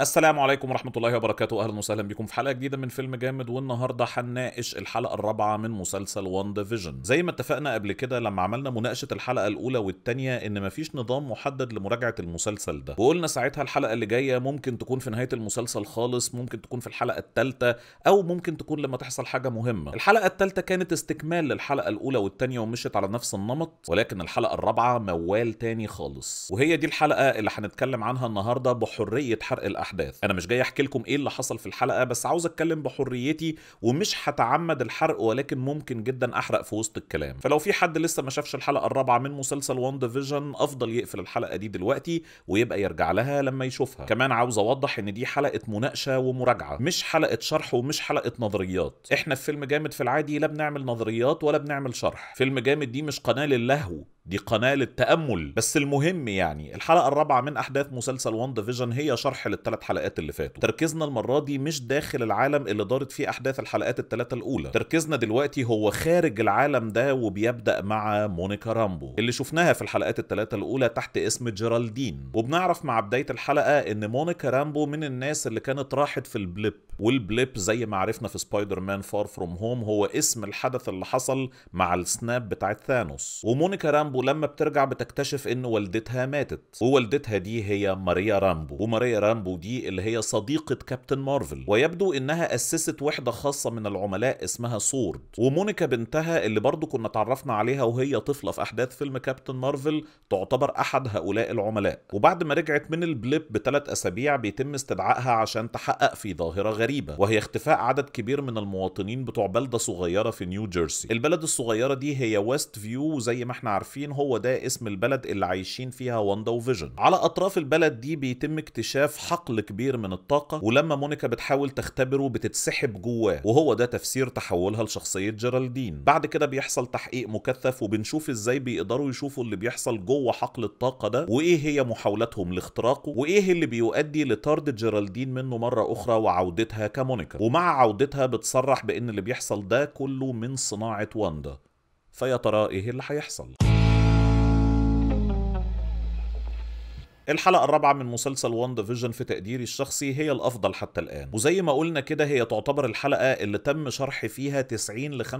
السلام عليكم ورحمة الله وبركاته أهلا وسهلا بكم في حلقة جديدة من فيلم جامد والنهاردة هنناقش الحلقة الرابعة من مسلسل وان ديفيجن زي ما اتفقنا قبل كده لما عملنا مناقشة الحلقة الأولى والتانية إن مفيش نظام محدد لمراجعة المسلسل ده وقلنا ساعتها الحلقة اللي جاية ممكن تكون في نهاية المسلسل خالص ممكن تكون في الحلقة الثالثة أو ممكن تكون لما تحصل حاجة مهمة الحلقة الثالثة كانت استكمال للحلقة الأولى والتانية ومشت على نفس النمط ولكن الحلقة الرابعة موال تاني خالص وهي دي الحلقة اللي هنتكلم عنها النهاردة بحرية حرق الأحداث الاحداث انا مش جاي احكي لكم ايه اللي حصل في الحلقه بس عاوز اتكلم بحريتي ومش هتعمد الحرق ولكن ممكن جدا احرق في وسط الكلام فلو في حد لسه ما شافش الحلقه الرابعه من مسلسل وان فيجن افضل يقفل الحلقه دي دلوقتي ويبقى يرجع لها لما يشوفها كمان عاوز اوضح ان دي حلقه مناقشه ومراجعه مش حلقه شرح ومش حلقه نظريات احنا في فيلم جامد في العادي لا بنعمل نظريات ولا بنعمل شرح فيلم جامد دي مش قناه للهو دي قناة للتأمل بس المهم يعني الحلقة الرابعة من أحداث مسلسل وان فيجن هي شرح للثلاث حلقات اللي فاتوا تركيزنا المرة دي مش داخل العالم اللي دارت فيه أحداث الحلقات الثلاثة الأولى تركيزنا دلوقتي هو خارج العالم ده وبيبدأ مع مونيكا رامبو اللي شفناها في الحلقات الثلاثة الأولى تحت اسم جيرالدين وبنعرف مع بداية الحلقة إن مونيكا رامبو من الناس اللي كانت راحت في البليب والبليب زي ما عرفنا في سبايدر مان فار فروم هوم هو اسم الحدث اللي حصل مع السناب بتاعت ثانوس ومونيكا رامبو رامبو لما بترجع بتكتشف ان والدتها ماتت ووالدتها دي هي ماريا رامبو وماريا رامبو دي اللي هي صديقة كابتن مارفل ويبدو انها اسست وحدة خاصة من العملاء اسمها سورد ومونيكا بنتها اللي برضو كنا اتعرفنا عليها وهي طفلة في احداث فيلم كابتن مارفل تعتبر احد هؤلاء العملاء وبعد ما رجعت من البليب بثلاث اسابيع بيتم استدعائها عشان تحقق في ظاهرة غريبة وهي اختفاء عدد كبير من المواطنين بتوع بلدة صغيرة في نيو جيرسي البلد الصغيرة دي هي ويست فيو زي ما احنا عارفين عارفين هو ده اسم البلد اللي عايشين فيها واندا وفيجن على اطراف البلد دي بيتم اكتشاف حقل كبير من الطاقه ولما مونيكا بتحاول تختبره بتتسحب جواه وهو ده تفسير تحولها لشخصيه جيرالدين بعد كده بيحصل تحقيق مكثف وبنشوف ازاي بيقدروا يشوفوا اللي بيحصل جوه حقل الطاقه ده وايه هي محاولاتهم لاختراقه وايه اللي بيؤدي لطرد جيرالدين منه مره اخرى وعودتها كمونيكا ومع عودتها بتصرح بان اللي بيحصل ده كله من صناعه واندا فيا ترى ايه اللي هيحصل الحلقة الرابعة من مسلسل وان فيجن في تقديري الشخصي هي الأفضل حتى الآن وزي ما قلنا كده هي تعتبر الحلقة اللي تم شرح فيها 90 ل 95%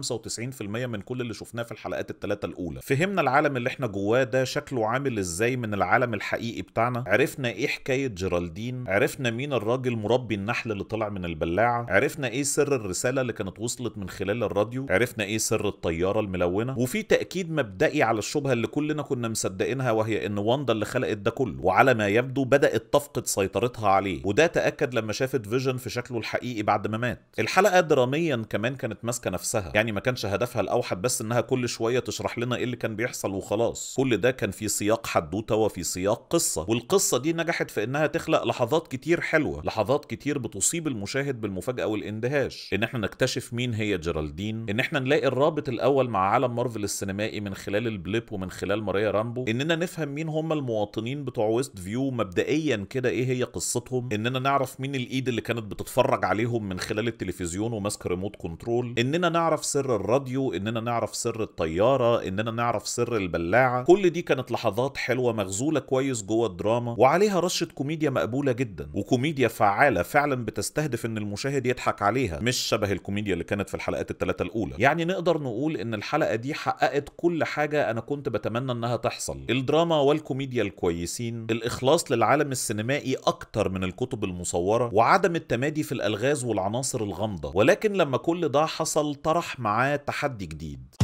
من كل اللي شفناه في الحلقات الثلاثة الأولى فهمنا العالم اللي احنا جواه ده شكله عامل ازاي من العالم الحقيقي بتاعنا عرفنا ايه حكاية جيرالدين عرفنا مين الراجل مربي النحل اللي طلع من البلاعة عرفنا ايه سر الرسالة اللي كانت وصلت من خلال الراديو عرفنا ايه سر الطيارة الملونة وفي تأكيد مبدئي على الشبهة اللي كلنا كنا مصدقينها وهي ان واندا اللي خلقت ده كله على ما يبدو بدأت تفقد سيطرتها عليه وده تأكد لما شافت فيجن في شكله الحقيقي بعد ما مات الحلقة دراميا كمان كانت ماسكة نفسها يعني ما كانش هدفها الأوحد بس إنها كل شوية تشرح لنا إيه اللي كان بيحصل وخلاص كل ده كان في سياق حدوتة وفي سياق قصة والقصة دي نجحت في إنها تخلق لحظات كتير حلوة لحظات كتير بتصيب المشاهد بالمفاجأة والاندهاش إن احنا نكتشف مين هي جيرالدين إن احنا نلاقي الرابط الأول مع عالم مارفل السينمائي من خلال البليب ومن خلال ماريا رامبو إننا نفهم مين هم المواطنين بتوع ويست فيو مبدئيا كده ايه هي قصتهم اننا نعرف مين الايد اللي كانت بتتفرج عليهم من خلال التلفزيون وماسك ريموت كنترول اننا نعرف سر الراديو اننا نعرف سر الطياره اننا نعرف سر البلاعه كل دي كانت لحظات حلوه مغزوله كويس جوه الدراما وعليها رشه كوميديا مقبوله جدا وكوميديا فعاله فعلا بتستهدف ان المشاهد يضحك عليها مش شبه الكوميديا اللي كانت في الحلقات الثلاثه الاولى يعني نقدر نقول ان الحلقه دي حققت كل حاجه انا كنت بتمنى انها تحصل الدراما والكوميديا الكويسين الاخلاص للعالم السينمائي اكتر من الكتب المصوره وعدم التمادي في الالغاز والعناصر الغامضه ولكن لما كل ده حصل طرح معاه تحدي جديد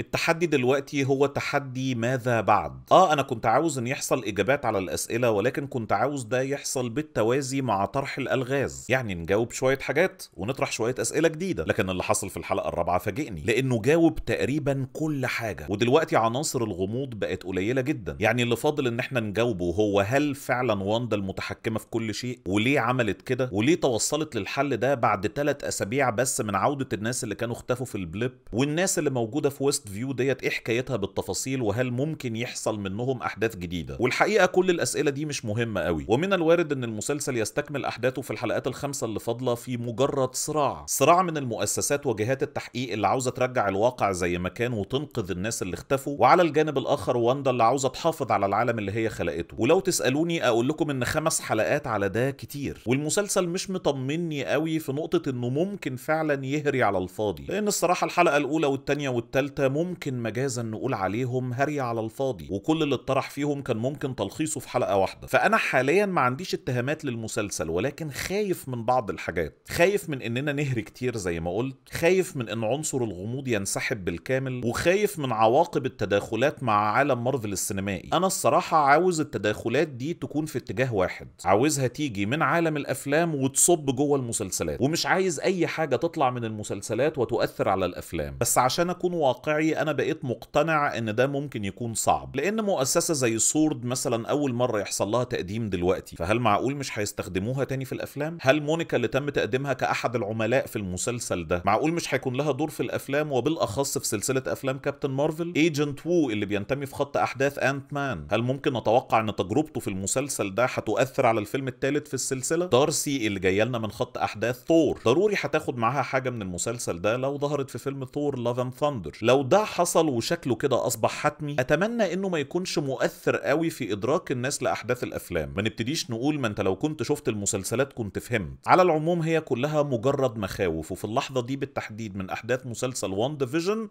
التحدي دلوقتي هو تحدي ماذا بعد اه انا كنت عاوز ان يحصل اجابات على الاسئله ولكن كنت عاوز ده يحصل بالتوازي مع طرح الالغاز يعني نجاوب شويه حاجات ونطرح شويه اسئله جديده لكن اللي حصل في الحلقه الرابعه فاجئني لانه جاوب تقريبا كل حاجه ودلوقتي عناصر الغموض بقت قليله جدا يعني اللي فاضل ان احنا نجاوبه هو هل فعلا واندا المتحكمه في كل شيء وليه عملت كده وليه توصلت للحل ده بعد ثلاث اسابيع بس من عوده الناس اللي كانوا اختفوا في البليب والناس اللي موجوده في ويست فيو ديت ايه حكايتها بالتفاصيل وهل ممكن يحصل منهم احداث جديده والحقيقه كل الاسئله دي مش مهمه قوي ومن الوارد ان المسلسل يستكمل احداثه في الحلقات الخمسه اللي فاضله في مجرد صراع صراع من المؤسسات وجهات التحقيق اللي عاوزه ترجع الواقع زي ما كان وتنقذ الناس اللي اختفوا وعلى الجانب الاخر واندا اللي عاوزه تحافظ على العالم اللي هي خلقته ولو تسالوني اقول لكم ان خمس حلقات على ده كتير والمسلسل مش مطمني قوي في نقطه انه ممكن فعلا يهري على الفاضي لان الصراحه الحلقه الاولى والثانيه والثالثه ممكن مجازا نقول عليهم هري على الفاضي وكل اللي اتطرح فيهم كان ممكن تلخيصه في حلقه واحده فانا حاليا ما عنديش اتهامات للمسلسل ولكن خايف من بعض الحاجات خايف من اننا نهري كتير زي ما قلت خايف من ان عنصر الغموض ينسحب بالكامل وخايف من عواقب التداخلات مع عالم مارفل السينمائي انا الصراحه عاوز التداخلات دي تكون في اتجاه واحد عاوزها تيجي من عالم الافلام وتصب جوه المسلسلات ومش عايز اي حاجه تطلع من المسلسلات وتؤثر على الافلام بس عشان اكون واقعي انا بقيت مقتنع ان ده ممكن يكون صعب لان مؤسسه زي سورد مثلا اول مره يحصل لها تقديم دلوقتي فهل معقول مش هيستخدموها تاني في الافلام هل مونيكا اللي تم تقديمها كاحد العملاء في المسلسل ده معقول مش هيكون لها دور في الافلام وبالاخص في سلسله افلام كابتن مارفل ايجنت وو اللي بينتمي في خط احداث انت مان هل ممكن نتوقع ان تجربته في المسلسل ده هتؤثر على الفيلم الثالث في السلسله دارسي اللي جايه لنا من خط احداث ثور ضروري هتاخد معاها حاجه من المسلسل ده لو ظهرت في فيلم ثور لاف اند ثاندر لو ده حصل وشكله كده اصبح حتمي اتمنى انه ما يكونش مؤثر قوي في ادراك الناس لاحداث الافلام ما نبتديش نقول ما انت لو كنت شفت المسلسلات كنت فهمت على العموم هي كلها مجرد مخاوف وفي اللحظه دي بالتحديد من احداث مسلسل وان ديفيجن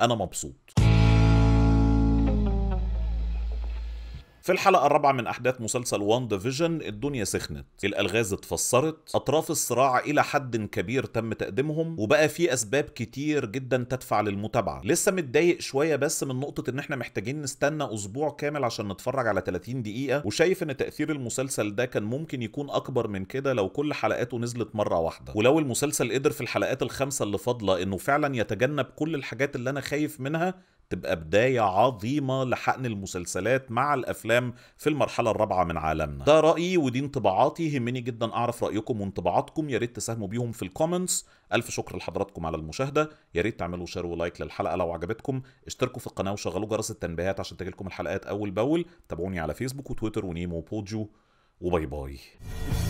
انا مبسوط في الحلقة الرابعة من أحداث مسلسل وان فيجن الدنيا سخنت الألغاز اتفسرت أطراف الصراع إلى حد كبير تم تقديمهم وبقى في أسباب كتير جدا تدفع للمتابعة لسه متضايق شوية بس من نقطة إن إحنا محتاجين نستنى أسبوع كامل عشان نتفرج على 30 دقيقة وشايف إن تأثير المسلسل ده كان ممكن يكون أكبر من كده لو كل حلقاته نزلت مرة واحدة ولو المسلسل قدر في الحلقات الخمسة اللي فاضلة إنه فعلا يتجنب كل الحاجات اللي أنا خايف منها تبقى بداية عظيمة لحقن المسلسلات مع الأفلام في المرحلة الرابعة من عالمنا ده رأيي ودي انطباعاتي يهمني جدا أعرف رأيكم وانطباعاتكم يا ريت تساهموا بيهم في الكومنتس ألف شكر لحضراتكم على المشاهدة يا ريت تعملوا شير ولايك للحلقة لو عجبتكم اشتركوا في القناة وشغلوا جرس التنبيهات عشان تجيلكم الحلقات أول بأول تابعوني على فيسبوك وتويتر ونيمو وبوجو وباي باي